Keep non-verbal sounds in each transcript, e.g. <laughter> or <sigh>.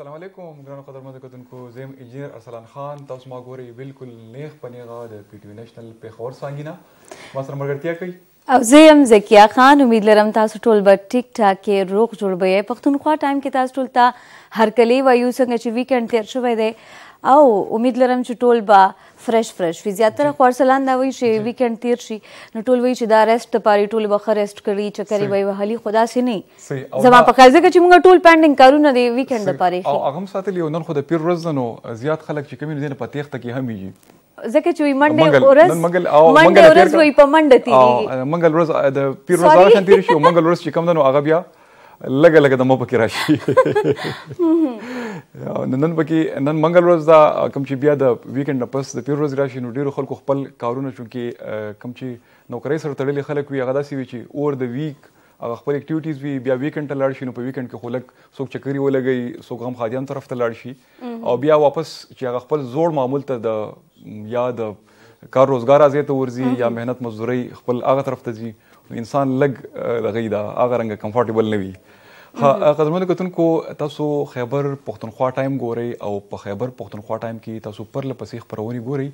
السلام علیکم ګرانو قدر مند کتونکو زم انجینر ارسلان خان تاسو ما ګوري بالکل نیغ پنیغه د پی ټی نېشنل پیښور سانګینا ما سره مرګرتیا کوي او زه يم زکیا خان امید لرم تاسو ټول به ټیک ټاک کې روغ جوړ به پښتونخوا ټایم کې تاسو ټول ته هر کلی وایو څنګه چې ویکند تیر شوی دی او امید لرم چې ټول به فرش فرش وي زیاتره خو ارسلان دا وایي چې ویکند تیر شي نو ټول وایي چې دا رېسټ لپاره ټول به ښه رېسټ کړي چکرې به یې وهلي خو داسې نه زما په قضیه کې چې موږ ټول پینډینګ کارونه دی ویکند لپاره او هغه هم ساتلی نن خو د پیر ورځ نو زیات خلک چې کمی دینه په تیښته کې هم یي ځکه چې منډه ورځ منډه ورځ وي په منډه تیریږي منګل ورځ د پیر ورځ هغه تیر شي منګل ورځ چې کوم دنو هغه بیا لګه لګه د مو پکې راشي نن بګي نن منګل ورځ دا کم چې بیا د ویکند نه پس د پیر ورځ راشي نو ډیرو خلکو خپل کارونه چونکې کم چې نوکرۍ سره تړلي خلک وي هغه داسې وي چې اور د ویک هغه خپل اکټیویټیز وی بیا ویکند ته لاړ شي نو په ویکند کې خلک څوک چکرې ولګي څوک هم خادیان طرف ته لاړ شي او بیا واپس چې هغه خپل زوړ معمول ته د یا د کار روزګار ازه ته ورزي یا مهنت مزدوري خپل هغه طرف ته ځي انسان لګ لغی دا هغه رنګ کمفورټیبل نه وي قدرمنو کتونکو تاسو خیبر پښتونخوا ټایم ګوري او په خیبر پښتونخوا ټایم کې تاسو پر لپسې خبرونه ګوري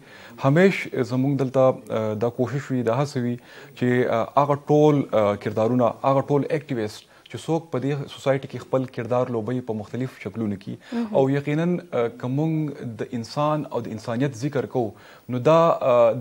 همیش زموږ دلته دا کوشش وی دا هڅه وی چې هغه ټول کردارونه هغه ټول اکټیویست چې څوک په دې سوسایټي کې خپل کردار لوبي په مختلف شکلونو کې او یقینا کومنګ د انسان او د انسانيت ذکر کو نو دا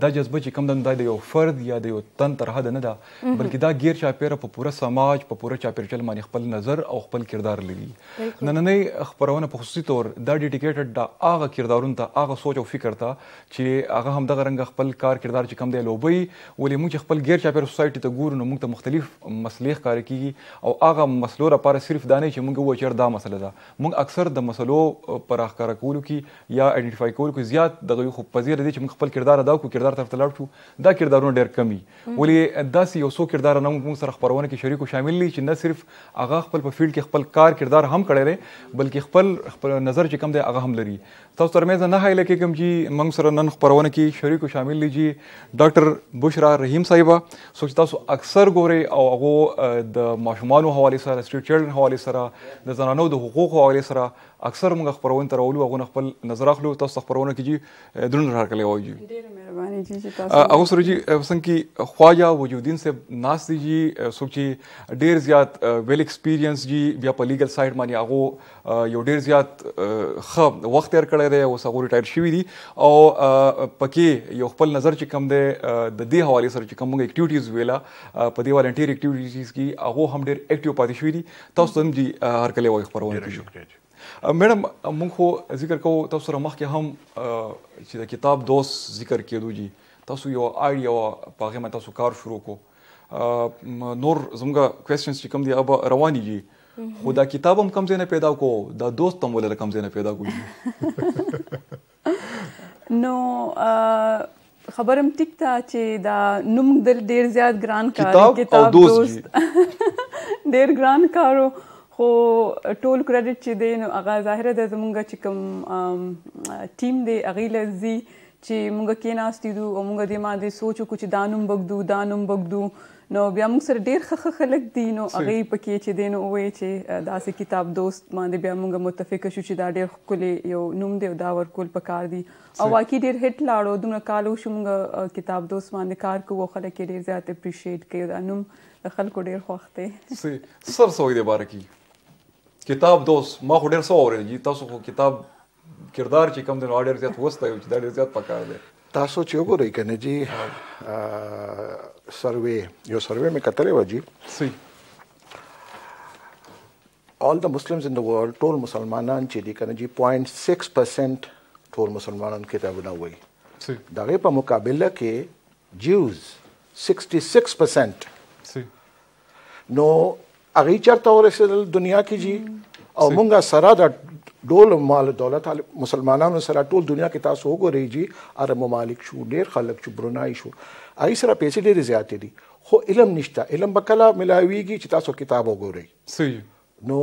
دا جذبه چې کوم د یو فرد یا د یو تن تر حد نه ده بلکې دا غیر چاپیره په پوره سماج په پوره چاپیرچل باندې خپل نظر او خپل کردار لري نننې خبرونه په خصوصي تور دا ډیډیکیټډ دا هغه کردارونو ته هغه سوچ او فکر ته چې هغه هم دغه رنګ خپل کار کردار چې کوم دی لوبي ولې موږ خپل غیر چاپیره سوسایټي ته ګورو نو موږ ته مختلف مسلې ښکار کیږي او هغه مسلو لپاره صرف دانه چې موږ وو چر دا مسله ده موږ اکثر د مسلو پر اخکار کولو کې یا ائیډنټیفای کولو کې زیات دغه خو پذیر دي چې موږ خپل کردار ادا کو کردار طرف ته لاړ شو دا کردارونه ډېر کم وي ولې داسې یو څو کردار نه موږ سره خبرونه کې شریکو شامل دي چې نه صرف هغه خپل په فیلډ کې خپل کار کردار هم کړی دی بلکې خپل خپل نظر چې کم دی هغه هم لري تاسو ترمنځ نه هایله کې کوم چې موږ سره نن خبرونه کې شریکو شامل دي چې ډاکټر بشرا رحیم صاحبہ سوچ تاسو اکثر ګوري او هغه د ماشومانو حواله سره سټریټ چلډرن حواله سره د زنانو د حقوقو حواله سره اکثر موږ خبرونه ترولو هغه خپل نظر اخلو تاسو خبرونه کې درنو راکړلې وایي جی ډیره مهرباني جی تاسو هغه سره جی څنګه خواجه وجودین صاحب ناس دي جی سوچي ډیر زیات ویل ایکسپیرینس جی بیا په لیګل سایډ باندې هغه یو ډیر زیات خو وخت تیر کړی دی او سغوري ټایر شوی دی او پکې یو خپل نظر چې کم دی د دې حواله سره چې کوم اکټیویټیز ویلا په دې والنټیر اکټیویټیز کې هغه هم ډیر اکټیو پاتې شوی دی تاسو هم جی هر کله وای خبرونه کوي شکریہ میډم موږ خو ذکر کوو تاسو سره مخکې هم چې د کتاب دوس ذکر کېدو دي تاسو یو آیډیا او پاغه ما تاسو کار شروع کو نور زموږه کوېشنز چې کوم دي اب روان دي خو دا کتاب هم کم ځای پیدا کو دا دوست هم ولر کم ځای پیدا کو <laughs> نو خبرم ټیک تا چې دا نوم دل ډیر زیات ګران کار کتاب او دوست <laughs> ډیر ګران کارو خو ټول کریډټ چې دی نو هغه ظاهره د زمونږ چې کوم ټیم دی هغه لزی چې مونږ کې ناستې دو او مونږ دې ما دې سوچو کوم دانوم بغدو دانوم بغدو نو بیا موږ سره ډیر خخ خلک دي نو هغه پکې چې دین وې چې دا سه کتاب دوست باندې بیا موږ متفق شو چې دا ډیر خلې یو نوم دی او دا ورکول پکار دي او واقعي ډیر هټ لاړو دومره کالو شو موږ کتاب دوست باندې کار کوو خلک ډیر زیات اپریشیټ کوي دا نوم خلکو ډیر خوښ دي سر سوګ دې بارکی کتاب دوس ما خو ډیر سو اورېږي تاسو خو کتاب کردار چې کم دی نو ډیر زیات وسته او چې دا ډیر زیات پکار دی تاسو چې وګورئ کنه جی سروي یو سروي مې کتلې و جی سي all the muslims in the world ټول مسلمانان چې دي کنه جی 0.6% ټول مسلمانان کتابونه وایي سي دغه په مقابله کې جیوز 66% سي نو هغه چرته ورسېدل دنیا کې جی او مونږه سره د ډول مال دولت مسلمانانو سره ټول دنیا کې تاسو وګورئ جی عرب ممالک شو ډیر خلک شو برونای شو هغه سره پیسې ډېرې زیاتې دي خو علم نشته علم به کله ملاویږي چې تاسو کتاب وګورئ صحیح نو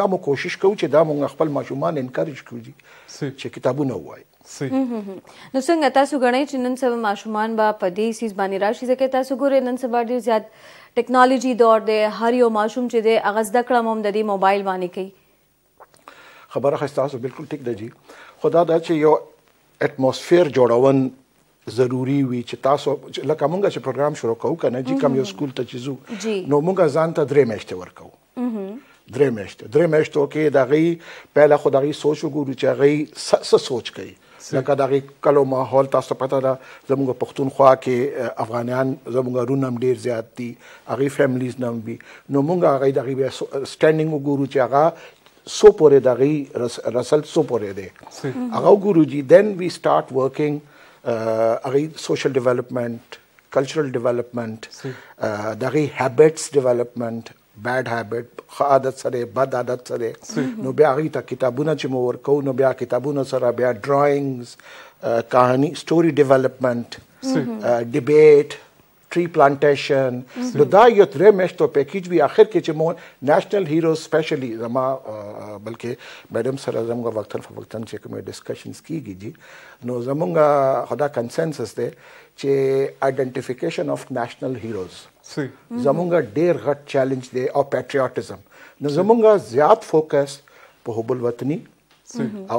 دا مو کوشش کوو چې دا مونږ خپل ماشومان انکرج کړو جی چې کتابونه ووایي نو څنګه تاسو غواړئ چې نن سبا ماشومان با په دې سیس باندې راشي ځکه تاسو ګورئ نن سبا ډیر زیات ټیکنالوژي دور دی هر یو ماشوم چې دی هغه زده کړه هم د دې موبایل باندې کوي خبره ښه تاسو بالکل ټیک ده جی خدا دا چې یو اټموسفیر جوړون ضروری وي چې تاسو لکه مونږ چې پروګرام شروع کوو کنه چې کوم یو سکول ته چیزو نو مونږ ځان ته درې میاشتې ورکو درې میاشتې درې میاشتو کې دا غي پهله خدایي سوچ وګورو چې غي څه سوچ کوي لکه دغه کلمه هول تاسو پته ده زموږ پښتونخوا کې افغانان زموږ رونم ډیر زیات دي هغه فیملیز نام وي نو موږ هغه دغه سټینډینګ وګورو چې هغه so pore dagi result so pore de agao guruji then we start working uh, social development cultural development uh, eh, dagi habits development بیډ هابټ ښه عادت سره بد عادت سره نو بیا هغه ته کتابونه چې مو ورکو نو بیا کتابونه سره بیا ډراینګز کہانی سټوري ډیولپمنٹ ډیبیټ ټری پلانټیشن نو دا یو درې میاشتو پیکیج وی اخر کې چې مو نېشنل هیرو سپیشلی زما بلکې میډم سره زموږ وختن فوختن چې کومه ډسکشنز کیږي جی نو زمونږ خدا کنسنسس ده چې ائیډنټیفیکیشن اف نېشنل هیروز زمونږ ډیر غټ چیلنج دی او پیټریاټیزم نو زمونږ زیات فوکس په حب الوطنی او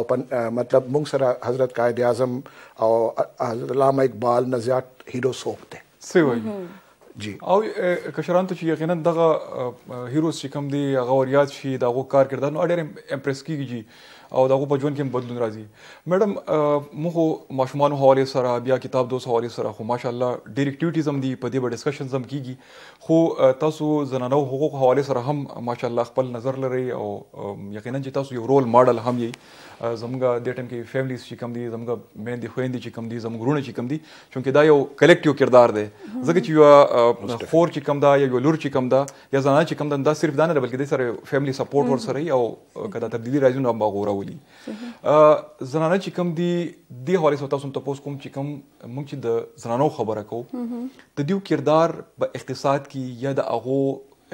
مطلب موږ سره حضرت قائد اعظم او حضرت علامه اقبال نه زیات هیرو سوک دی سی وایي جی او کشران ته چې یقینا دغه هیروز چې کوم دی هغه وریا چې دغه کار کړدان نو ډېر امپریس کیږي او دغه په ژوند کې بدلون راځي میډم موږ ماشومان حواله سره بیا کتاب دوس حواله سره خو ماشاالله ډېر اکټیویټیز هم دي په دې به ډسکشنز هم کیږي خو تاسو زنانو حقوق حواله سره هم ماشاالله خپل نظر لري او یقینا چې تاسو یو رول ماډل هم یې زموږ د ټیم کې فیملیز چې کم دي زموږ میندې خويندې چې کم دي زموږ ورونه چې کم دي چونکه دا یو کلیکټیو کردار دی ځکه چې یو فور چې کم دا یا یو لور چې کم دا یا زنانه چې کم دا صرف دا نه بلکې د سره فیملی سپورټ ور سره او کدا تبدیلی راځي نو باغوره راولي mhm. uh, زنانه چې کوم دی د حواله سره تاسو تاسو کوم چې کوم موږ چې د زنانو خبره کو mhm. د دیو کردار په اقتصاد کې یا د اغو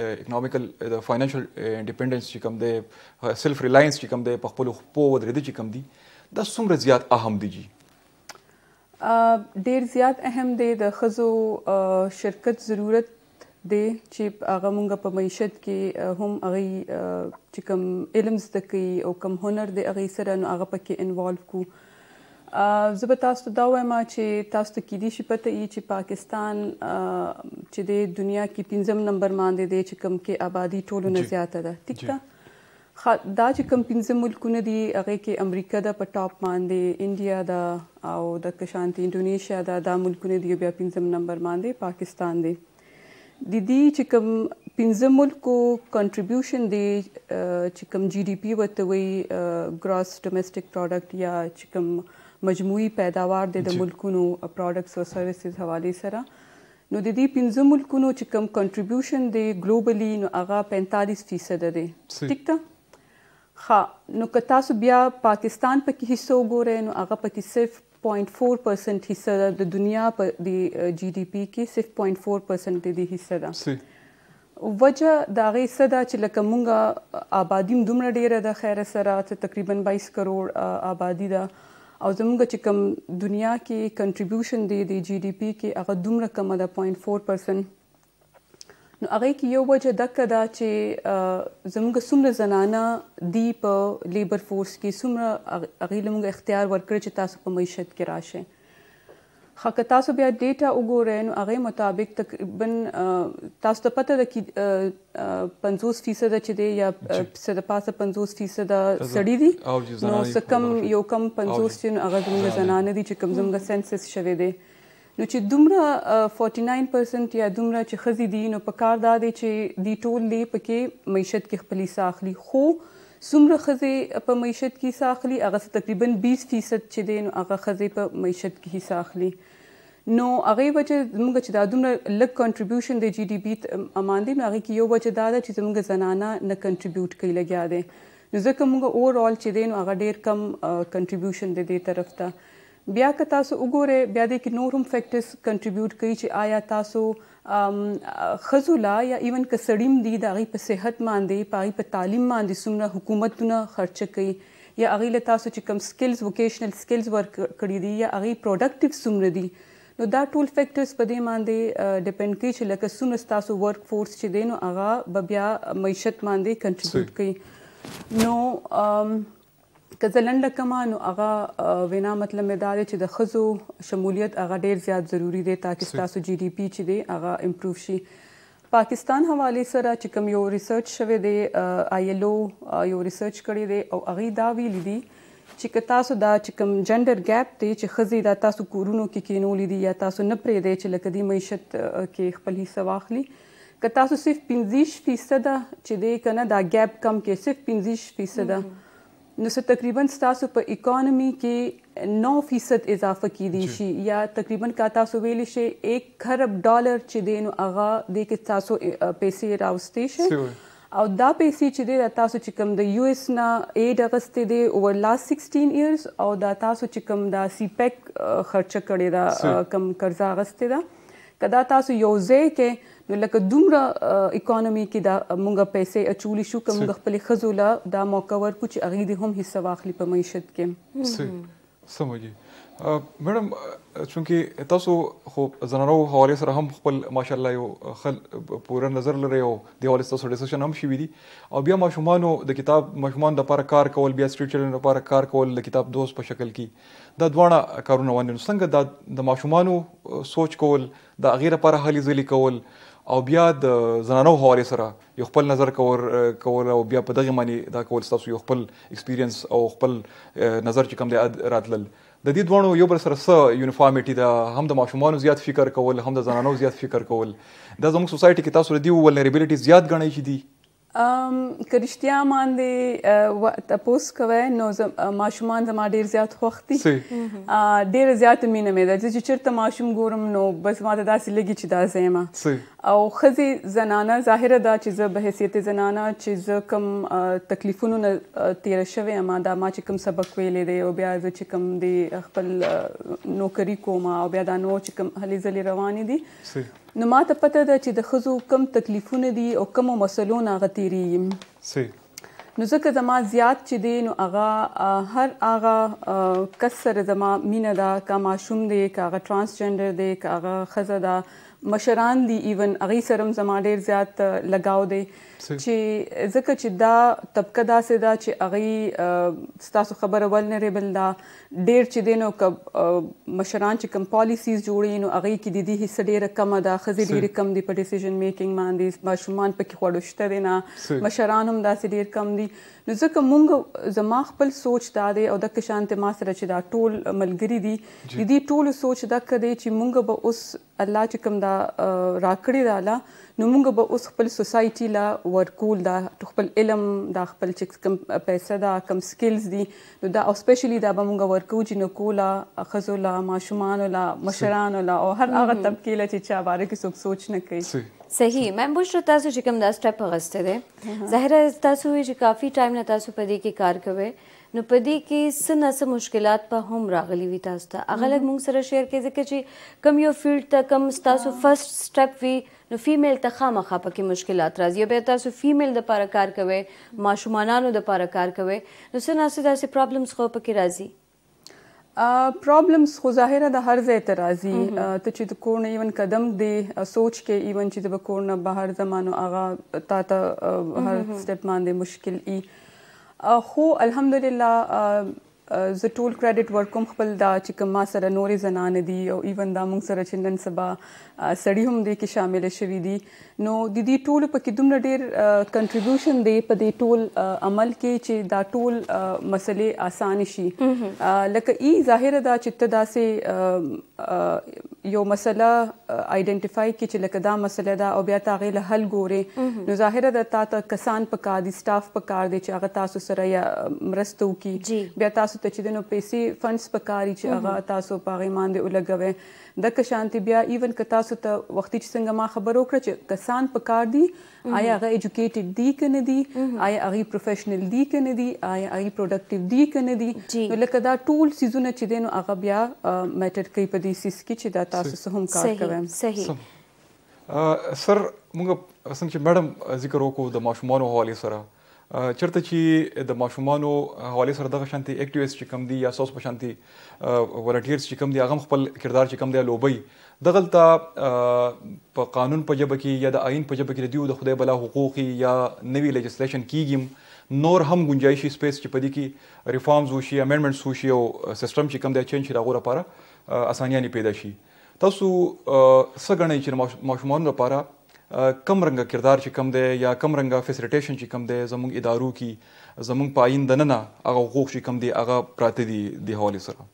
اکنامیکل د فاینانشل انډیپندنس چې کوم دی سیلف ریلاینس چې کوم دی په خپل خپل ودرې چې کوم دی دا څومره زیات اهم دی جی ډیر زیات اهم دی د خزو شرکت ضرورت دی چې هغه مونږ په معیشت کې هم هغه چې کوم علم زده کوي او کوم هنر دی هغه سره نو هغه پکې انوالو کو زه به تاسو ته دا وایم چې تاسو ته کېدی شي پته یي چې پاکستان چې د دنیا کې پنځم نمبر باندې دی چې کم کې آبادی ټولو نه زیاته ده ټیک ده دا چې کم پنځه ملکونه دي هغه کې امریکا د په ټاپ باندې انډیا دا او د کشانتی انډونیشیا دا د ملکونه دي بیا پنځم نمبر باندې پاکستان دی د دې چې کوم پنځه ملکو کنټریبیوشن دی چې کوم جی ډی پی وته وی ګراس ډومېسټک پروډکټ یا چې کوم مجموعي پیداوار دی د ملکونو پروډکټس او سرویسز حواله سره نو د دې پنځه ملکونو چې کوم کنټریبیوشن دی ګلوبلی نو هغه 45% دی ټیک ده ها نو که تاسو بیا پاکستان په پا کې حصہ وګورئ نو هغه په کې صرف 0.4 percent हिस्से दा दुनिया uh, दी जीडीपी کې सिर्फ 0.4 परसेंट دی हिस्से دا وجه دا غي حصہ دا چې لکه مونږه آبادی دومره ډیره د خیر سره ته تقریبا 22 کروڑ آبادی دا او زموږ چې کم دنیا کې کنټریبیوشن دی د جی ډی پی کې هغه دومره کم ده 0.4% نو هغه کې یو وجه دک دا چې زموږ څومره زنانه دی په لیبر فورس کې څومره هغه لمغه اختیار ورکړي چې تاسو په معیشت کې راشه خاک تاسو بیا ډیټا وګورئ نو هغه مطابق تقریبا تاسو ته پته ده چې 50 فیصد چې دی یا سره پاسه 50 فیصد سړی دی نو سکم یو کم 50 چې هغه زموږ زنانه دي چې کم زموږ سنسس شوه دی نو چې دومره 49% یا دومره چې خزي دي نو په کار دادې چې دی ټول دی پکې معیشت کې خپلې ساخلي خو څومره خزي په معیشت کې ساخلي هغه تقریبا 20% چې دي نو هغه خزي په معیشت کې ساخلي نو هغه وجه موږ چې دا دومره لګ کنټریبیوشن د جی ډی پی امان دي نو هغه کې یو وجه دا ده چې موږ زنانه نه کنټریبیوټ کوي لګیا دي نو ځکه موږ اورال چې دین هغه ډیر کم کنټریبیوشن دی دې طرف ته بیا که تاسو وګورئ بیا د کې نور هم فیکٹرز کنټریبیوټ کوي چې آیا تاسو خزولا یا ایون کسړیم دی د غي په صحت باندې پای په تعلیم باندې سمره حکومتونه خرچ کوي یا اغي له تاسو چې کوم سکلز ووکیشنل سکلز ورک کړی دي یا اغي پروډکټیو سمره دي نو دا ټول فیکٹرز په دې باندې ډیپند کوي چې لکه څونه تاسو ورک فورس چې دین او هغه بیا معیشت باندې کنټریبیوټ کوي نو که زلند کما نو هغه وینا مطلب مې دا دی چې د خزو شمولیت هغه ډیر زیات ضروری دی ترڅو تاسو جی ډی پی چې دی هغه امپروو شي پاکستان حواله سره چې کوم یو ریسرچ شوه دی آی ایل او یو ریسرچ کړی دی او هغه دا ویل دي چې که تاسو دا چې کوم جندر ګیپ دی چې خزي دا تاسو کورونو کې کینولې دي یا تاسو نه پرې دی چې لکه دی معیشت کې خپل حصہ واخلي که تاسو صرف 15% چې دی کنه دا ګیپ کم کې صرف 15% نو سو تقریبا تاسو په اکانومي کې 9% اضافه کیدی شي یا تقریبا کا تاسو ویلی شي 1 خرب ډالر چې دین او هغه د کې تاسو پیسې راوستي شي او دا پیسې چې دی تاسو چې کوم د یو اس نه 8 اگست دی اوور لاست 16 ایئرز او دا تاسو چې کوم دا e سی پیک خرچه کړی دا کم قرضه اگست دی دا کدا تاسو یو ځای کې نو لکه دومره اکانومي کې دا مونږه پیسې اچولي شو کوم خپل خزوله دا موقع ورکو چې اغي دې هم حصہ واخلي په معیشت کې سمجه میډم چونکی تاسو خو زنانو حواله سره هم خپل ماشاءالله یو خل پوره نظر لري او د حواله تاسو ډیسکشن هم شي دي او بیا ماشومانو د کتاب ماشومان د لپاره کار کول بیا سټریټ چلن لپاره کار کول د کتاب دوست په شکل کې دا دوه کارونه باندې څنګه د ماشومانو سوچ کول د غیر لپاره حالي ځلې کول او بیا د زنانو حواله سره یو خپل نظر کور کول او بیا په دغه معنی دا کول تاسو یو خپل ایکسپیرینس او خپل نظر چې کوم دی راتلل د دې دوه یو بل سره سره یونیفارمیټي دا هم د ماشومان زیات فکر کول هم د زنانو زیات فکر کول دا زموږ سوسایټي کې تاسو ردی ولنربیلیټی زیات غنئ شي دي کرشتیا باندې تاسو کوي نو ماشومان زما ډیر زیات خوښ دي ډیر زیات مینه مې ده چې چیرته ماشوم ګورم نو بس ما ته داسې لګي چې دا زما او خزي زنانه ظاهره دا چې زه به حیثیت زنانه چې زه کم تکلیفونو نه تیر شوې ما دا ما چې کم سبق ویلې دی او بیا زه چې کم دی خپل نوکری کوم او بیا دا نو چې کم هلي ځلې روانې دي نو ماته پته ده چې د خزو کم تکلیفونه دي او کم مسلو نه غتيري نو ځکه زما زیات چې دی نو هغه هر هغه کس سره زما مینا دا کا ماشوم دی کا هغه ترانسجندر دی کا هغه خزه دا مشران دی ایون هغه سره زما ډیر زیات لگاو دی چې ځکه چې دا طبقه دا سي دا چې اغي ستاسو خبره ول نه ریبل دا ډیر چې دینو کب مشران چې کم پالیسیز جوړي نو اغي کې د دې حصہ ډیره کم ده خزي ډیره کم دي په ډیسیژن میکینګ باندې ماشومان پکې خوړو شته دي نه مشران هم دا سي ډیر کم دي نو ځکه مونږ زما خپل سوچ دا دی او د کشانت ما سره چې دا ټول ملګری دي د دې ټول سوچ دا کړي چې مونږ به اوس الله چې کوم دا راکړی دا الله نو موږ به اوس خپل سوسايټي لا ورکول دا خپل علم دا خپل چې کم پیسې دا کم سکلز دي نو دا او سپیشلی دا به موږ ورکو چې نو کولا خزولا ماشومان ولا مشران ولا او هر هغه طبقه لته چې باره کې څوک سوچ نه کوي صحیح مې بوشتو تاسو چې کوم دا سټپ غسته ده ظاهر تاسو چې کافي ټایم نه تاسو په دې کې کار کوي نو په دې کې سنه سم مشکلات په هم راغلي وي تاسو ته اغلګ مونږ سره شیر کې ځکه چې کم یو فیلډ ته کم تاسو فرست سټپ وی نو فیمیل ته خامخا پکې مشکلات راځي او به تاسو فیمیل د لپاره کار کوئ ماشومانانو د لپاره کار کوئ نو څه ناسې داسې پرابلمس خو پکې راځي پرابلمز خو ظاهره د هر ځای ته راځي ته چې د کور نه ایون قدم دی سوچ کې ایون چې د کور نه بهر زمانو هغه تا ته هر سټپ باندې مشکل ای خو الحمدلله زه ټول کریډټ ورکوم خپل دا چې کوم ما سره نورې زنانې دي او ایون دا موږ سره چې نن سبا سړی هم دې کې شامل شوی دي نو د دې ټول په کې دومره ډیر کنټریبیوشن دی په دې ټول عمل کې چې دا ټول مسلې آسان شي لکه ای ظاهر دا چې تدا سه یو مسله ائیډنټیفای کې چې لکه دا مسله دا او بیا تاغه له حل ګوره نو ظاهر دا تا ته کسان په کار دي سټاف په کار دي چې هغه تاسو سره یا مرستو کی بیا تاسو ته چې دنو پیسې فندز په کاری چې هغه تاسو په غیمان دی ولګوي د کشانتی بیا ایون که تاسو ته وختي چې څنګه ما خبر وکړه چې کسان په کار دي آیا هغه ایجوکیټډ دي کنه دي آیا هغه پروفیشنل دي کنه دي آیا هغه پروډکټیو دي کنه دي نو لکه دا ټول سيزونه چې دین هغه بیا میټر کوي په دې سیس کې چې دا تاسو سره هم کار کوي صحیح سر موږ اسن چې میډم ذکر وکړو د ماشومان حواله سره چرته چې د ماشومانو حواله سره دغه شانتي اکټیویست چې کم دي یا سوس په شانتي ولنټیرز چې کم دي هغه خپل کردار چې کم دی لوبي دغلته په قانون په جبه کې یا د آئین په جبه کې دیو د خدای بلا حقوقي یا نوي لیجسلیشن کیږي نور هم گنجائشي سپیس چې پدې کې ریفارمز وشي امندمنټس وشي او سیستم چې کم دی چینج راغوره لپاره اسانیاں پیدا شي تاسو څنګه چې ماشومان لپاره کم رنګه کردار چې کم دی یا کم رنګه فیسیلیټیشن چې کم دی زموږ ادارو کې زموږ په آئین د نننه هغه حقوق چې کم دی هغه پراته دي د حواله سره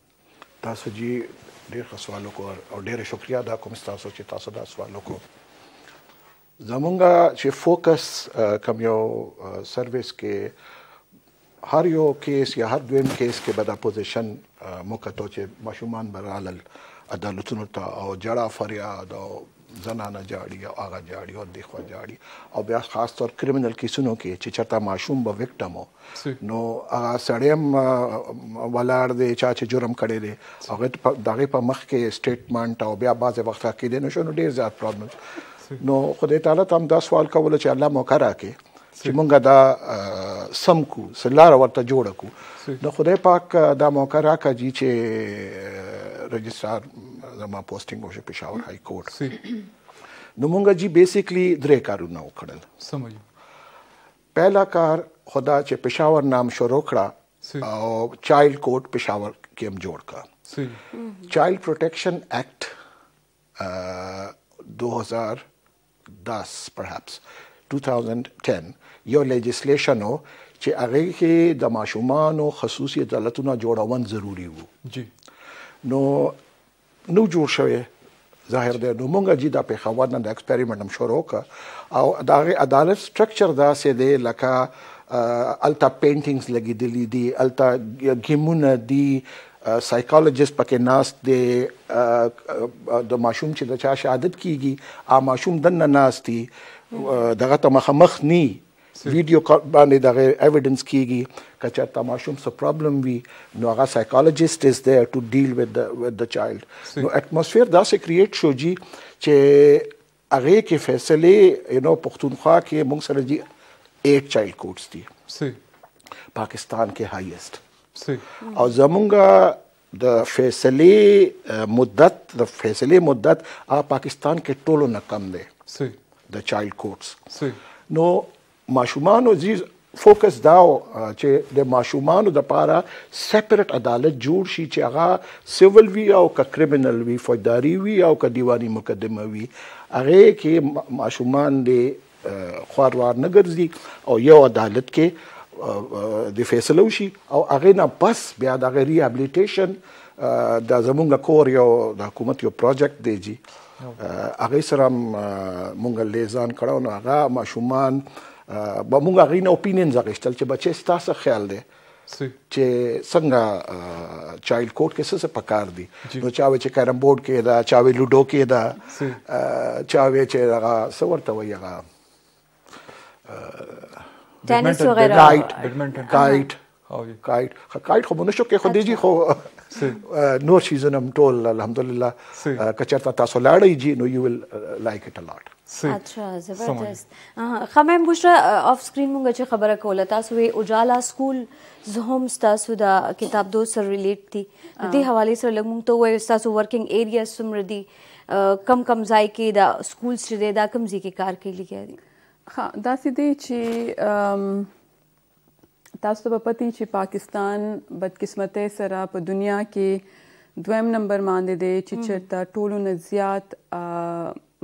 تاسو جی ډیر ښه سوال وکړ او ډیر شکریا دا کوم تاسو چې تاسو دا سوال وکړ زمونږه چې فوکس کم یو سرویس کې هر یو کیس یا هر دویم کیس کې به دا پوزیشن مو کتو چې ماشومان برالل عدالتونو ته او جړه فریاد او زنانه جاړي او هغه جاړي او دغه جاړي او بیا خاص طور کریمینل کیسونو کې چې چرته ماشوم به وکټمو نو هغه سړیم ولار دی چا چې جرم کړی دی هغه دغه په مخ کې سټیټمنټ او بیا بعضه وخت کې دی نو شنو ډیر زیات پرابلم نو خدای تعالی ته هم دا سوال کول چې الله موقع راکړي چې مونږه دا سم کو سلار ورته جوړ کو نو خدای پاک دا موقع راکړي چې رجستر my posting was Peshawar High Court. Numunga ji basically dre karu na ukadal. समझो पहला कार खुदा चे पेशावर नाम शोरोखड़ा और चाइल्ड कोर्ट पेशावर के हम जोड़ का चाइल्ड प्रोटेक्शन एक्ट 2010 perhaps 2010 यो लेजिस्लेशन हो चे अगे के दमाशुमान हो खसूसी अदालतुना जोड़ावन ज़रूरी हो जी नो نو جوړ شوی ظاهر دی نو مونږه چې دا په خواد نه د ایکسپریمنت هم شروع ک او دا عدالت سټرکچر دا سه دی لکه الټا پینټینګز لګیدلې دي الټا ګیمونه دي سایکالوجست پکې ناست دی د ماشوم چې د چا شهادت کیږي ا ماشوم دنه ناست دی دغه ته مخ مخ ني ویډیو باندې دغه ایویډنس کیږي کچا تماشوم سو پرابلم وی نو هغه سایکالوجیست از देयर ټو ډیل وذ د وذ د چایلډ نو اټموسفیر دا سه کریټ شو جی چې هغه کې فیصله یو نو پښتونخوا کې موږ سره جی ایک چایلډ کوټس دي صحیح پاکستان کې هایست صحیح او زمونږه د فیصله مدت د فیصله مدت ا پاکستان کې ټولو نه کم دی صحیح د چایلډ کوټس صحیح نو ماشومانو زیز فوکس دا چې د ماشومانو د لپاره سپریټ عدالت جوړ شي چې هغه سیول وی او که کریمینل وی فوجداري وی او که دیوانی مقدمه وی هغه کې ماشومان د خواروار نه ګرځي او یو عدالت کې د فیصله وشي او هغه نه بس بیا د غری ابلیټیشن د زمونږ کور یو د حکومت یو پروجیکټ دی جی هغه سره مونږ لیزان کړو نو هغه ماشومان به موږ غوینه اپینین زغشتل چې بچي ستاسو خیال دی چې څنګه چایلډ کوډ کې څه پکار دي نو چاوي چې کیرم بورډ کې دا چاوي لوډو کې دا چاوي چې هغه سورته وي هغه ټینس وغیرہ کایټ کایټ کایټ خو مونږ شو کې خو دې جی خو نور سیزن هم ټول الحمدلله کچرته تاسو لاړی جی نو یو ویل لایک اټ ا لټ اچھا زبردست ښه مېم بشرا اف سکرین مونږ چې خبره کوله تاسو وی اجالا سکول زهم تاسو دا کتاب دو سره ریلیټ دي دې حواله سره لږ مونږ ته وایو تاسو ورکینګ ایریا سمر دي کم کم ځای کې دا سکول چې دا کم ځای کې کار کوي لګي ها دا سې دي چې تاسو ته پتی چې پاکستان بدقسمتۍ سره په دنیا کې دویم نمبر باندې دی چې چرته ټولو نه زیات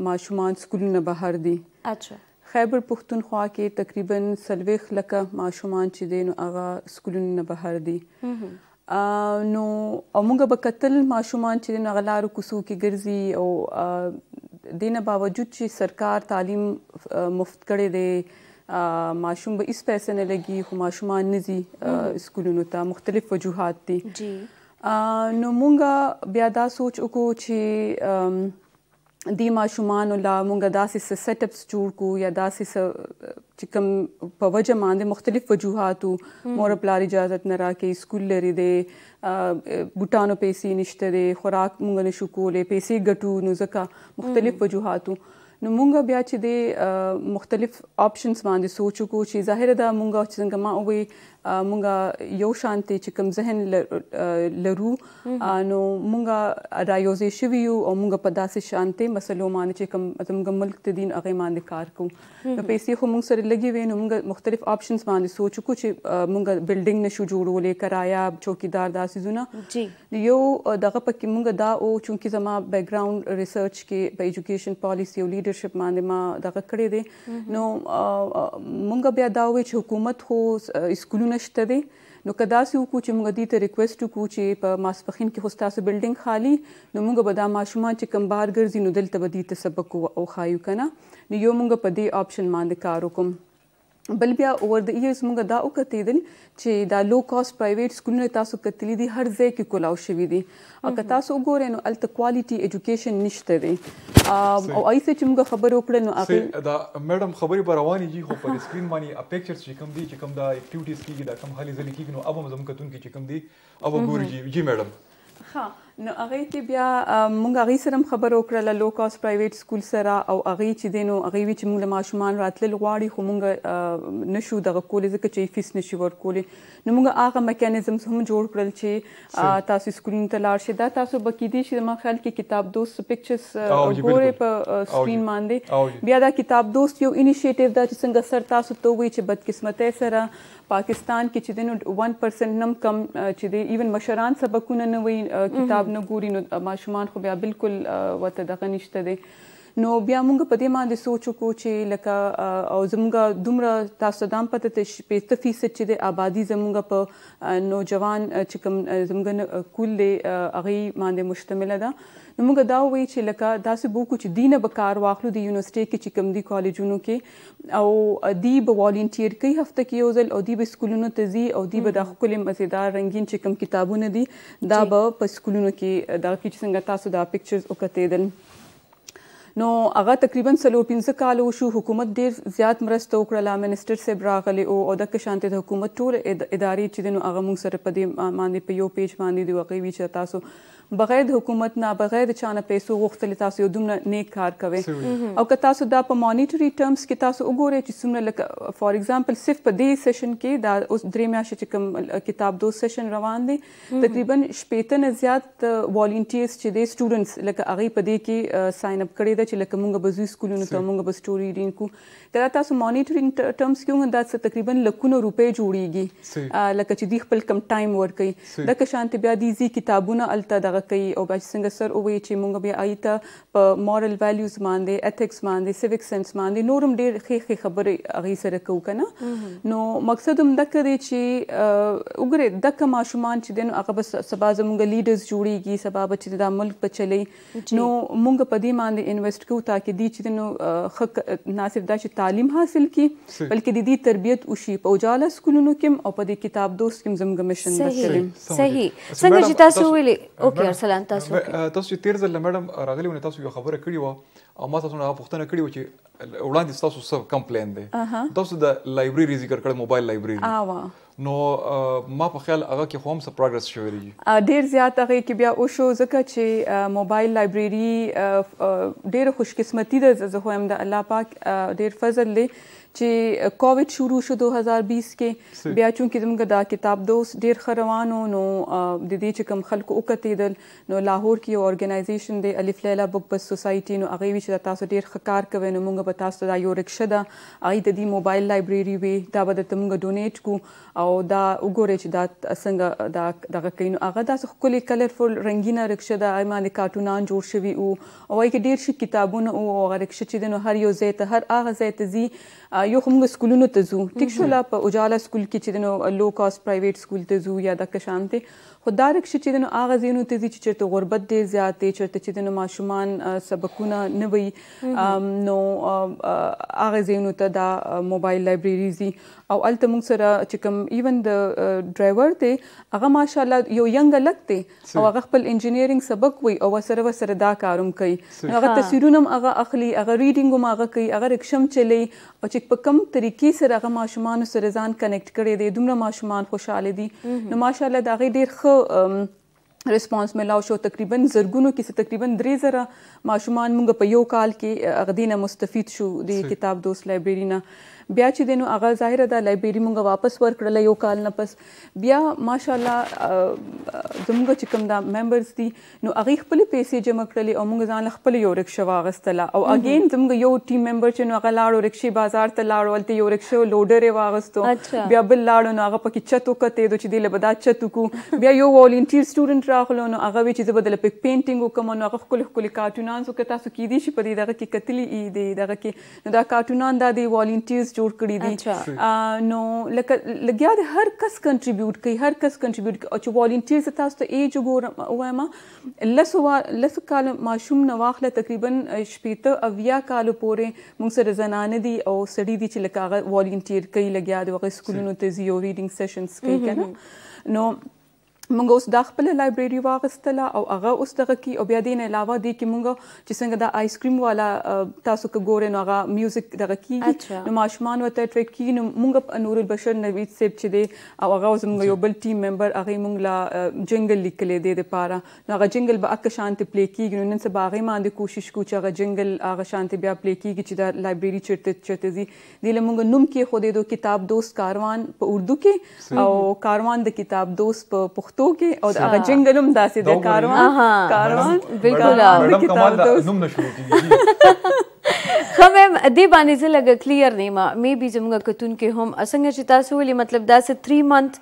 ماشومان سکولونه بهر دي اچھا خیبر پختونخوا کې تقریبا سلويخ لکه ماشومان چې دین او هغه سکولونه بهر دي نو موږ به قتل ماشومان چې دین غلار کوسو کې ګرځي او دینه باوجود چې سرکار تعلیم مفت کړي دی ماشوم به هیڅ پیسې نه لګي خو ماشومان نه ځي سکولونو ته مختلف وجوهات دي جی نو مونږه بیا دا سوچ وکړو چې دی ماشومان لا مونږه داسې سیټ اپس جوړ کو یا داسې چې کوم په وجه باندې مختلف وجوهات مور پلار اجازه نه راکې سکول لري دی بوټانو پیسې نشته دی خوراک مونږ نشو کولې پیسې ګټو نو ځکه مختلف وجوهات نو مونږ بیا چې د مختلف آپشنز باندې سوچ وکړو چې ظاهر دا مونږ چې څنګه ما وي مونږه یو شانتي چې کوم ذهن لرو نو مونږه رايوزې شوی یو او مونږ په داسې شانتي مسلو باندې چې کوم زموږ ملک ته دین هغه باندې کار کوو نو پیسې خو مونږ سره لګي وي نو مونږ مختلف آپشنز باندې سوچو کو چې مونږ بلډینګ نشو جوړولې کرایا چوکیدار داسې زونه یو دغه پکې مونږ دا او چونکی زما بیک ګراوند ریسرچ کې په اډوکیشن پالیسی او لیډرشپ باندې ما دغه کړې دي نو مونږ بیا دا وی چې حکومت خو سکولونه نه شته دی نو کدا سې وکړو چې موږ دې ته ریکوست وکړو چې په ماسپخین کې هوستاسو بلډینګ خالی نو موږ به دا ماشومان چې کم بار ګرځي نو دلته به دې ته سبق او خایو کنه نو یو موږ په دې آپشن باندې کار وکړو بل بیا اوور د ایرز موږ دا وکړېدل چې دا لو کاست پرایویټ سکولونه تاسو کتلې دي هر ځای کې کولاو شوې دي او که تاسو وګورئ نو الټ کوالټي اډوকেশন نشته دي او ایسه چې موږ خبر وکړو نو هغه دا میډم خبري به روانې دي خو پر سکرین باندې ا پکچرز چې کوم دي چې کوم دا اکټیویټیز کیږي دا کوم حالې ځلې کیږي نو اب هم زموږ کتون کې چې کوم دي اب وګورئ جی میډم ها نو هغه کې بیا مونږ هغه سره خبر وکړل لو کاست پرایویټ سکول سره او هغه چې دینو هغه وی چې مونږ ماشومان راتلل غواړي خو مونږ نشو دغه کولې ځکه چې فیس نشي ورکولې نو مونږ هغه میکانیزم هم جوړ کړل چې تاسو سکرین ته لاړ شئ دا تاسو بکیدی شي ما خیال کې کتاب دوست پکچرز ګورې په سکرین باندې بیا دا کتاب دوست یو انیشیټیو دا چې څنګه سر تاسو ته وی چې بدقسمتۍ سره پاکستان کې چې دینو 1% نم کم چې دی ایون مشران سبقونه نه وي کتاب نه ګوري نو ماشومان خو بیا بالکل وته دغه نشته دی نو بیا موږ په دې باندې سوچ وکړو چې لکه او زموږ دومره تاسو دام پته ته په تفیصد چې د آبادی زموږ په نوجوان چې کوم زموږ کول دی هغه باندې مشتمل ده نو موږ دا وی چې لکه داسې بو کوچ دینه به کار واخلو د یونیورسيټي کې چې کوم دي کالجونو کې او دی به والنټیر کوي هفته کې یوزل او دی به سکولونو ته ځي او دی به د خپل مزیدار رنگین چې کوم کتابونه دي دا به په سکولونو کې دا کې څنګه تاسو دا پکچرز وکړئ نو هغه تقریبا 15 کال شو حکومت ډیر زیات مرسته وکړه منیسټر صاحب راغلی او او د کشانته د حکومت ټول ادارې چې دنو هغه موږ سره په دې باندې په یو پیج باندې دی وقې وی چې تاسو بغیر د حکومت نه بغیر چا نه پیسو غوښتل تاسو یو دومره نیک کار کوي او که تاسو دا په مانیټری ټرمز کې تاسو وګورئ چې څومره لکه فار ایگزامپل صرف په دې سیشن کې دا اوس درې میاشتې چې کوم کتاب دو سیشن روان دي تقریبا شپېته نه زیات والنټیرز چې د سټوډنټس لکه هغه په دې کې ساين اپ کړی دا چې لکه مونږ به زوی سکولونو ته مونږ به سټوري ریډینګ کو دا تاسو مانیټرینګ ټرمز کې دا تقریبا لکونو روپې جوړیږي لکه چې دی خپل کم ټایم ورکړي د کشانت بیا دي زی کتابونه الته دغه هغه کوي او باید څنګه سر او وی چې مونږ بیا آیتا په مورال ویلیوز باندې اټکس باندې سیویک سنس باندې نورم ډیر خې خې خبرې اغي سره کو کنه نو مقصد هم د کړي چې وګره د کما شومان چې دین هغه بس سبا زمونږ لیډرز جوړیږي سبا چې د ملک په چلی نو مونږ په دې باندې انویسټ کوو ترکه دي چې نو حق ناصف دا چې تعلیم حاصل کی بلکې د دې تربيت او شي په جاله سکولونو کې او په دې کتاب دوست کې زموږ مشن صحیح صحیح څنګه چې تاسو ویلي اوکې ارسلان تاسو تاسو تیر ځل میډم راغلی ونه تاسو یو خبره کړې و او ما تاسو نه پوښتنه کړې و چې وړاندې تاسو څه کمپلین دی تاسو د لایبرری ذکر کړ موبایل لایبرری نو ما په خیال هغه کې خو هم څه پروګرس شوی دی ډیر زیات هغه کې بیا او شو ځکه چې موبایل لایبرری ډیر خوشقسمتي ده زه خو هم د الله پاک ډیر فضل لري چې کووډ شروع شو 2020 کې بیا چونکې زموږ دا کتاب دوس ډیر خروانو نو د دې چې کم خلکو وکتیدل نو لاهور کې یو اورګنایزیشن دی الف لیلا بک بس سوسایټي نو هغه وی چې تاسو ډیر خکار کوي نو موږ به تاسو دا یو رکشه دا اې د دې موبایل لایبرري وی دا به ته موږ ډونیټ کو او دا وګورئ چې دا څنګه دا دغه کینو هغه دا ښکلي کلرفل رنگینه رکشه دا ایمانه کارټونان جوړ شوی او وای کې ډیر شي کتابونه او هغه رکشه چې د هر یو ځای ته هر هغه ځای ته زی یو خو موږ سکولونو ته ځو ټیک شو لا په اوجاله سکول کې چې نو لو کاست پرایویټ سکول ته ځو یا د کشان ته خدای رښتې چې نو اغه زینو ته چې چرته غربت ډیر زیات دی چرته چې نو ماشومان سبقونه نه وي نو اغه زینو ته دا موبایل لایبرری زی او الته موږ سره چې کوم ایون د ډرایور دی هغه ماشاالله یو ینګ لک دی او هغه خپل انجینیرینګ سبق وي او سره وسره دا کاروم کوي هغه تصویرونه هغه اخلي هغه ریډینګ هم هغه کوي هغه رکشم چلی او چې په کم طریقې سره هغه ماشومان سره ځان کنیکټ کړي دي دومره ماشومان خوشاله دي نو ماشاالله دا غي ډیر ښه ښه ریسپانس ملاو شو تقریبا زرګونو کې تقریبا 3000 ماشومان مونږ په یو کال کې اغدینه مستفید شو د کتاب دوست لایبرری نه بیا چې دینو هغه ظاهر ده لایبریری مونږه واپس ورکړل یو کال نه پس بیا ماشاالله زموږ چې کوم دا ممبرز دي نو هغه خپل پیسې جمع کړلې او مونږ ځان خپل یو رکشه واغستله او اگین زموږ یو ټیم ممبر چې نو هغه لاړو رکشي بازار ته لاړو ولته یو رکشه لوډر واغستو بیا بل لاړو نو هغه پکې چتو کته دوی چې دی له بدا چتو کو بیا یو والنټیر سټوډنټ راغلو نو هغه وی چې بدل پک پینټینګ وکم نو هغه خپل خپل کارټونانو کې تاسو کې دي چې په دې دغه کې کتلی ای دی دغه کې نو دا کارټونان د دی والنټیرز جوړ کړی دي نو لکه لګیا د هر کس کنټریبیوټ کوي هر کس کنټریبیوټ کوي او چې والنټیرز تاسو ته ایج وګورم لسو لسو کال ماشوم نواخله تقریبا شپېته اویا کال پورې موږ سره زنانه دي او سړي دي چې لکه والنټیر کوي لګیا د وغه سکولونو ته زیو ریډینګ سیشنز کوي کنه نو no. مونږ اوس د خپل لایبرري واغستله او هغه اوس دغه کی او بیا دین علاوه دی کی مونږ چې څنګه د آیس کریم والا تاسو کې ګورئ نو هغه میوزیک دغه کی نو ماشمان وته ټریټ کی نو مونږ نور البشر نوید سیب چې دی او هغه زموږ یو بل ټیم ممبر هغه مونږ لا جنگل لیکلې دی د پاره نو هغه جنگل به اک شانت پلی کیږي نو نن سبا هغه باندې کوشش کو چې هغه جنگل هغه شانت بیا پلی کیږي چې د لایبرري چرته چرته دی د مونږ نوم کې خو دې دو کتاب دوست کاروان په اردو کې او کاروان د کتاب دوست په پښتو پښتو کې او هغه جنګل هم داسې د کاروان کاروان بالکل میډم کمال دا نوم نشو کیږي خو میم دې باندې زه لګ کلیر نیمه مې بي زموږ کتون کې هم اسنګ چې تاسو ولې مطلب دا سه 3 منت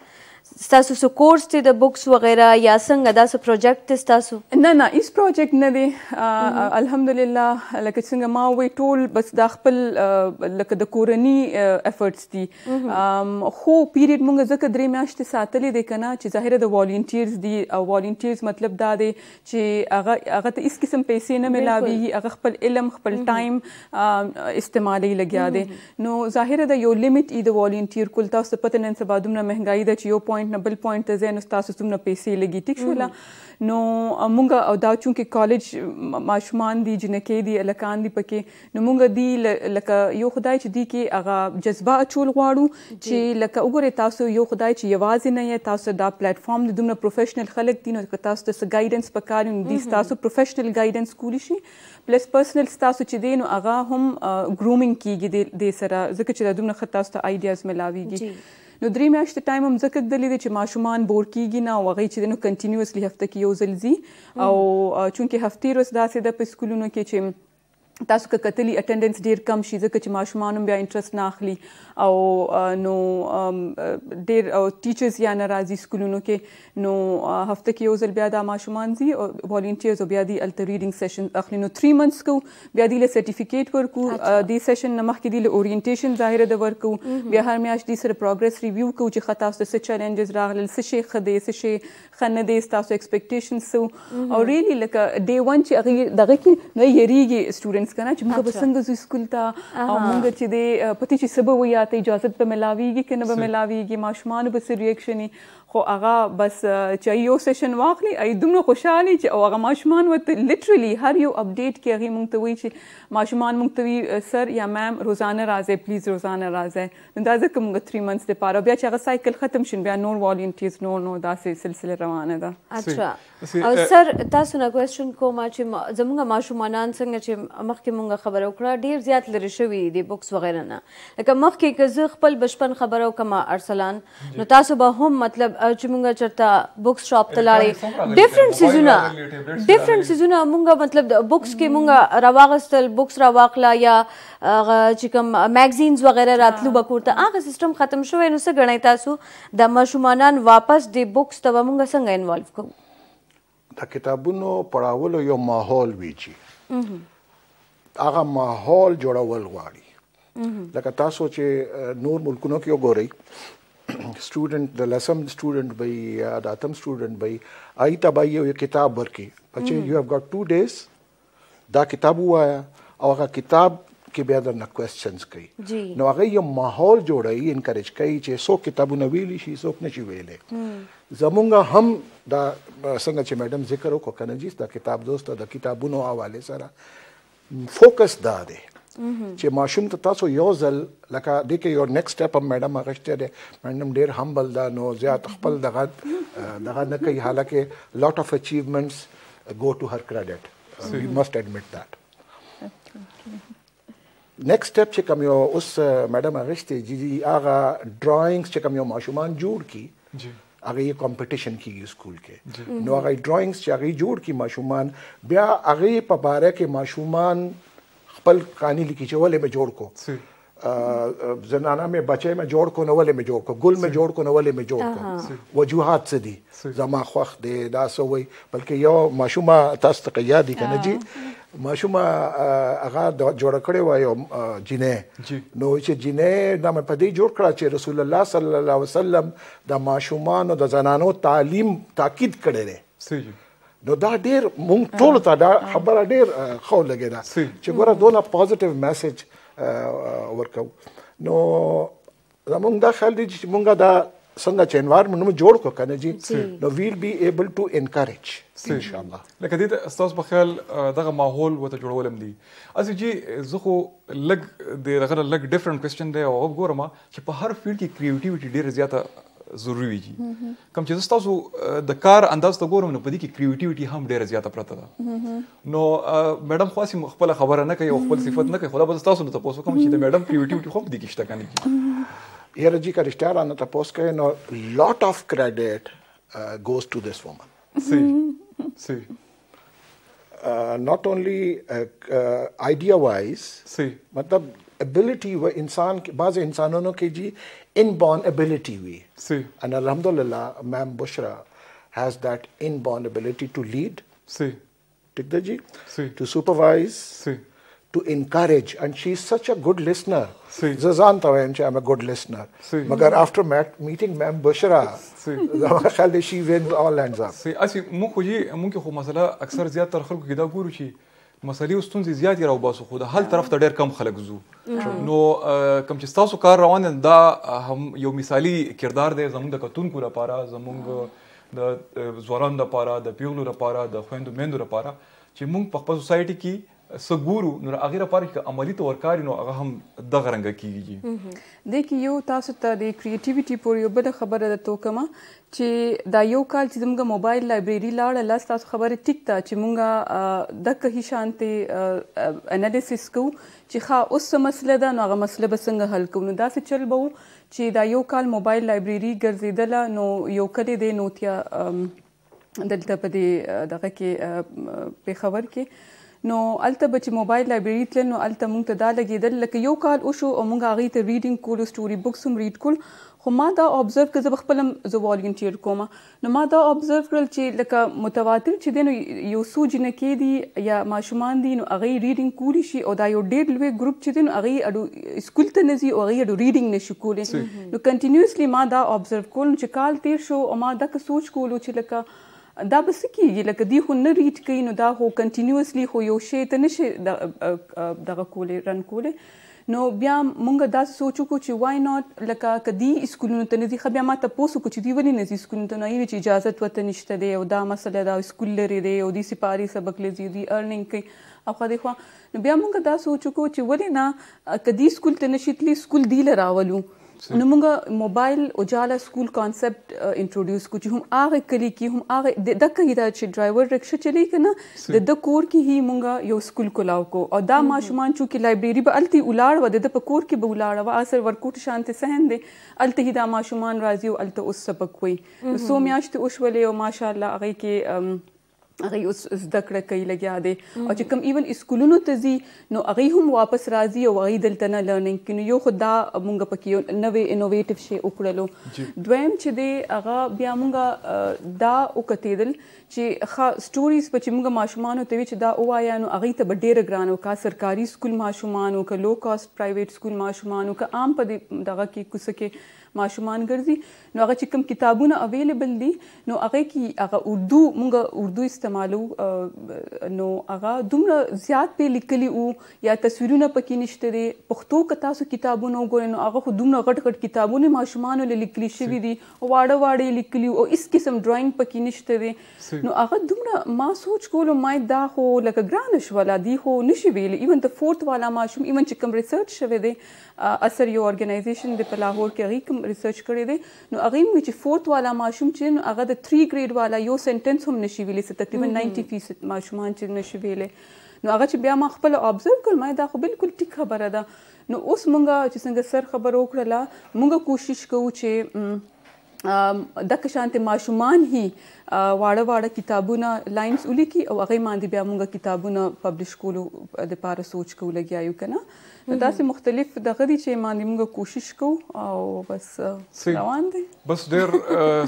ستاسو سو کورس ته د بوکس وغیرہ یا څنګه دا سو پروجیکټ ته تاسو نه نه ایس پروجیکټ نه دی الحمدلله لکه څنګه ما وی ټول بس دا خپل لکه د کورنی افورتس دي خو پیریډ مونږ ځکه درې میاشتې ساتلې دي کنه چې ظاهره د والنټیرز دي او والنټیرز مطلب دا دی چې هغه هغه ته هیڅ قسم پیسې نه ملاوي هغه خپل علم خپل ټایم استعمالي لګیا دي نو ظاهره د یو لیمټ ای د والنټیر کول تاسو پته نن سبا دومره مهنګای ده چې یو پوینټ پوینټ نه بل پوینټ ته ځین تاسو څومره پیسې لګي ټیک شولا نو مونږ او دا چونکې کالج ماشومان دي جنکې دي الکان دي پکې نو مونږ دی لکه یو خدای چې دی کې هغه جذبه اچول غواړو چې لکه وګوره تاسو یو خدای چې یوازې نه یې تاسو دا پلیټ فارم د دومره پروفیشنل خلک دي نو تاسو ته ګایډنس پکاره دي تاسو پروفیشنل ګایډنس کولی شي پلس پرسنل تاسو چې دی نو هغه هم ګرومینګ کیږي د سره ځکه چې دا دومره خطا ستاسو آیډیاز ملاويږي نو درې میاشتې ټایم هم ځکه دلی دی چې ماشومان بور کیږي نه او هغه چې نو کنټینیوسلی هفته کې یو ځل ځي او چونکې هفته روز داسې د دا په سکولونو کې چې تاسو که کتلی اټندنس ډیر کم شي ځکه چې ماشومان بیا انټرست نه اخلي او نو ډیر او ټیچرز یا ناراضي سکولونو کې نو هفته کې یو ځل بیا دا ماشومان زی او والنټیرز بیا دی الټر ریډینګ سیشن اخلي نو 3 منثس کو بیا دی له سرټیفیکیټ ورکو دی سیشن نمخ کې دی له اورینټیشن ظاهره د ورکو بیا هر میاشت دی سره پروګرس ریویو کو چې خطا تاسو څه چیلنجز راغلل څه شي خدای څه شي خنه دی تاسو ایکسپیکټیشن سو او ریلی لکه ډے 1 چې هغه دغه کې نو یریږي سټوډنټ پیرنټس کنه چې موږ به څنګه زو سکول ته او موږ چې دی پتی چې سبا ویا ته اجازه به ملاویږي کنه به ملاویږي ماشومان به سر ریاکشني خو هغه بس چې یو سیشن واخلي ای دومره خوشاله چې او هغه ماشومان وته لټرلی هر یو اپډیټ کې هغه مونږ ته وی چې ماشومان مونږ ته وی سر یا میم روزانه راځي پلیز روزانه راځي نو دا ځکه مونږ 3 منثس لپاره بیا چې هغه سایکل ختم شین بیا نور والنټیرز نور نور داسې سلسله روانه ده اچھا او سر تاسو نه کوېشن کوم چې زمونږ ماشومانان څنګه چې مخکې مونږ خبره وکړه ډیر زیات لري شوی دی بوکس وغیرہ نه لکه مخکې که زه خپل بشپن خبره وکم ارسلان نو تاسو به هم مطلب چې مونږ چرته بوکس شاپ ته لاړې ډیفرنٹ سیزونه ډیفرنٹ سیزونه مونږ مطلب بوکس کې مونږ راواغستل بوکس راواخلا یا چې کوم میگزینز وغیرہ راتلو بکورته هغه سیستم ختم شوی نو څه غنی تاسو د مشمانان واپس د بوکس ته مونږ څنګه انوالو کوو د کتابونو پڑھاولو یو ماحول ویچی هغه ماحول جوړول غواړي لکه تاسو چې نور ملکونو کې وګورئ سټوډنټ د لسم سټوډنټ به یا د اتم سټوډنټ به آی ته به یو کتاب ورکي بچې یو هاف ګاټ 2 ډیز دا کتاب وایا او هغه کتاب کې بیا درنه کوېشنز کوي نو هغه یو ماحول جوړوي انکریج کوي چې څو کتابونه ویلي شي څوک نشي ویلي زمونږ هم دا څنګه چې میډم ذکر وکړو کنه جی دا کتاب دوست د کتابونو حواله سره فوکس دا دی چې ماشوم ته تاسو یو ځل لکه د کې یو نیکسټ سټپ هم میډم اغشته ده میډم ډیر همبل ده نو زیات خپل دغه دغه نه کوي حالکه لوټ اف اچیومنټس go to her credit وی مست اډمټ دټ نیکسټ سټپ چې کوم یو اوس میډم اغشته جی جی هغه ډراینګز چې کوم یو ماشومان جوړ کی جی هغه یې کمپټیشن کیږي سکول کې نو هغه ډراینګز چې هغه جوړ کی ماشومان بیا هغه په باره کې ماشومان خپل قانی لیکي چې ولې مې جوړ کو زنانه مې بچي مې جوړ کو نو ولې مې جوړ کو ګل مې جوړ کو نو ولې مې جوړ کو وجوهات څه دي زما خوخ دې دا څه وای بلکې یو ماشومه تاسو ته یاد دي کنه جی ماشوم هغه جوړ کړی و یو جنې نو چې جنې دا مې په دې جوړ کړه چې رسول الله صلی الله علیه وسلم د ماشومان او د زنانو تعلیم تاکید کړی دی صحیح نو دا ډیر مونږ ټول ته دا خبره ډیر خو لګی دا چې ګوره دونه پوزټیو میسج ورکو نو زمونږ دا خیال دی چې مونږه دا څنګه چې انوایرمنټ موږ جوړ کو کنه جی نو ویل بی ایبل ټو انکریج ان شاء الله لکه دې تاسو په خیال دغه ماحول وته جوړولم دي اسی جی زه خو لګ د غره لګ ډیفرنٹ کوېشن دی او وګورم چې په هر فیلډ کې کریټیویټي ډیره زیاته ضروری دي کوم چې تاسو د کار انداز ته ګورم نو په دې کې کریټیویټي هم ډیره زیاته پرته ده نو میډم خاصه خپل خبره نه کوي او خپل صفت نه کوي خو دا به تاسو نه تاسو کوم چې د میډم کریټیویټي خو د کیشته کنه here ji ka rishta rana tapos kare no lot of credit uh, goes to this woman see see uh, not only uh, uh, idea wise see मतलब ability हुआ इंसान के बाज़ इंसानों की जी inborn ability हुई and अलहमदिल्ला ma'am Bushra has that inborn ability to lead ठीक है जी to supervise to encourage and she's such a good listener zazan tawenche i'm a good listener See. magar after met, meeting ma'am bushra zama khali she wins all hands up see asi mun ko ye mun ko masala aksar zyada tar khalq gida guru chi مسلې او ستونزې زیاتې راوباسو خو د حل طرف ته ډېر کم خلک زو نو کم چې ستاسو کار روان دا هم یو مثالی کردار دی زموږ د کتونکو لپاره زموږ د ځوانانو لپاره د پیغلو لپاره د خویندو میندو لپاره چې موږ په خپل سوسایټي کې څه ګورو نو هغه لپاره چې عملی تور کاری نو هغه هم دغه رنګ کیږي د کې یو تاسو ته د کریټیویټي پورې یو بل خبره ده توکمه چې دا یو کال چې موږ موبایل لایبرری لاړه لاس تاسو خبره ټیک تا چې موږ د که شانته انالیسس کو چې ښا اوس مسله ده نو هغه مسله به څنګه حل کوو نو دا څه چل بو چې دا یو کال موبایل لایبرری ګرځیدل نو یو کلی دی نوتیا دلته په دې دغه کې په خبر کې نو الته به چې موبایل لایبرري تل نو الته مونږ ته دا لګیدل لکه یو کال او شو او مونږ هغه ته ریډینګ کول سټوري بوکس هم ریډ کول خو ما دا ابزرو کړ زه خپل زه والنټیر کوم نو ما دا ابزرو کړل چې لکه متواتر چې دین یو سو جن کې دي یا ماشومان دي نو هغه ریډینګ کولی شي او دا یو ډېر لوی ګروپ چې دین هغه اډو سکول ته نزي او هغه اډو ریډینګ نشي کولای نو کنټینیوسلی ما دا ابزرو کول چې کال تیر شو او ما دا سوچ کولو چې لکه دا بس کیږي لکه دی خو نه ریټ کوي نو دا خو کنټینیوسلی خو یو شی ته نشي دغه کولې رن کولې نو بیا مونږ دا سوچو کو چې وای ناٹ لکه کدی اسکولونو ته نه دي خو بیا ما تاسو کو چې دی ونی نه دي اسکولونو ته نه یی چې اجازه ته نشته دی او دا مسله دا اسکول لري دی او دی سپاری سبق لري دی ارننګ کوي او خو دغه نو بیا مونږ دا سوچو کو چې ولې نه کدی سکول ته نشي تلی سکول دی لراولو උන මුංග mobile ඔජාල school concept introduce කුචි හුම් ආගෙ කලි කි හුම් ආගෙ දෙදක හිදා චි ड्राइवर रिक्शा चली कना दद कोर की ही मुंगा यो स्कूल कोलाव को और दा माशुमान चू की लाइब्रेरी ब अलती उलाड़ व दद पकोर की ब उलाड़ व असर वरकुट शांति सहन दे अलती हिदा माशुमान राजी अलत उस सबक हुई सो म्याश्त उशवले और माशाल्लाह आगे के هغه اوس زده کړه کوي لګیا دي او چې کوم ایون اسکولونو ته ځي نو هغه هم واپس راځي او هغه دلته نه لرنینګ کوي یو خدا مونږ پکې یو نوې انوویټیو شی وکړلو دویم چې دی هغه بیا مونږ دا وکړېدل چې ښه سټوريز په چې موږ ماشومان ته چې دا اوایا نو اغه ته ډېر ګران او کا سرکاري سکول ماشومان او کا لو کاست پرایویټ سکول ماشومان او کا عام په دغه کې کوڅه کې ماشومان ګرځي نو هغه چې کوم کتابونه اویلیبل دي نو هغه کې هغه اردو موږ اردو استعمالو نو هغه دومره زیات په لیکلي وو یا تصویرونه پکې نشته دي پښتو که تاسو کتابونه وګورئ نو هغه خو دومره غټ غټ کتابونه ماشومان لیکلي شوی دي واړه واړه لیکلي او اس قسم ډراینګ پکې نشته دي نو هغه دومره ما سوچ کولو ما دا خو لکه ګران شولا دی خو نشي ویل ایون د فورت والا ماشوم ایون چې کوم ریسرچ شوه دی اثر یو اورګنایزیشن د پلاهور کې هغه کوم ریسرچ کړی دی نو هغه موږ چې فورت والا ماشوم چې هغه د 3 گریډ والا یو سنټنس هم نشي ویلې څه تقریبا 90% ماشومان چې نشي ویلې نو هغه چې بیا ما خپل ابزرو کول ما دا خو بالکل ټیک خبره ده نو اوس مونږه چې څنګه سر خبر وکړه مونږه کوشش کوو چې د کشانت ماشومان هی واړه واړه کتابونه لاینز ولیکي او هغه باندې بیا موږ کتابونه پبلش کولو د لپاره سوچ کوو لګیایو کنه نو دا سه مختلف د غدي چې باندې موږ کوشش کوو او بس روان دي بس ډیر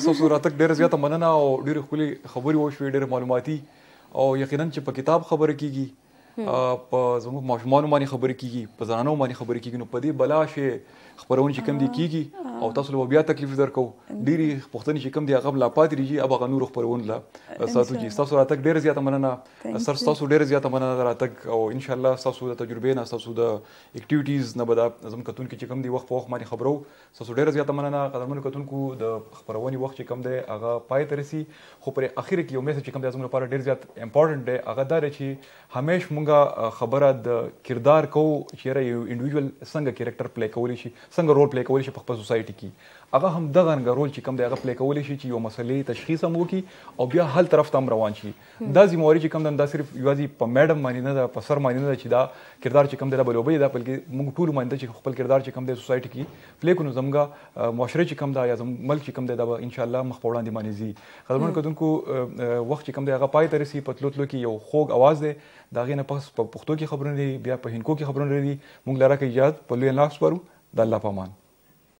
سوسوراتک ډیر زیاته مننه او ډیر خولي خبري وشوي ډیر معلوماتي او یقینا چې په کتاب خبره کیږي په زموږ ماشومان باندې خبره کیږي په ځانانو باندې خبره کیږي نو په دې بلا شي خبرونه چې کم دي کیږي او تاسو له بیا تکلیف درکو ډيري پښتني چې کم دی هغه لا پاتې دیږي هغه نور خبرون لا ساتو جی تاسو راتک ډیر زیاته مننه سر تاسو ډیر زیاته مننه راتک او ان شاء الله تاسو د تجربې نه تاسو د اکټیویټیز نه بدا زم کتون کې چې کم دی وخت په وخت باندې خبرو تاسو ډیر زیاته مننه قدرمن کتونکو د خبرونې وخت چې کم دی هغه پای ته رسی خو پر اخر کې یو میسج چې کم دی زموږ لپاره ډیر زیات امپورټنت دی هغه دا چې همیش مونږه خبره د کردار کو چیرې یو انډیویډوال څنګه کیریکټر پلی کولی شي څنګه رول پلی کولی شي په خپل سوسایټي ټکی هغه هم د غنګرول چې کوم دی هغه پلی کول شي چې یو مسلې تشخیص هم وکړي او بیا حل طرف ته روان شي دا زمواري چې کوم دا صرف یوازې په میډم باندې نه دا په سر باندې نه چې دا کردار چې کوم دی دا بلوبې دا بلکې موږ ټول باندې چې خپل کردار چې کوم دی سوسایټي کې پلی کو نو زمګه معاشره چې کوم دا یا زم ملک چې کوم دی دا ان شاء الله مخ په وړاندې باندې زی خدمت کوونکو وخت چې کوم دی هغه پای ته رسی په تلو تلو کې یو خوږ आवाज دی دا غینه پس په پښتو کې خبرونه دي بیا په هینکو کې خبرونه دي مونږ لاره کې یاد په لوی لاس ورو د الله پامان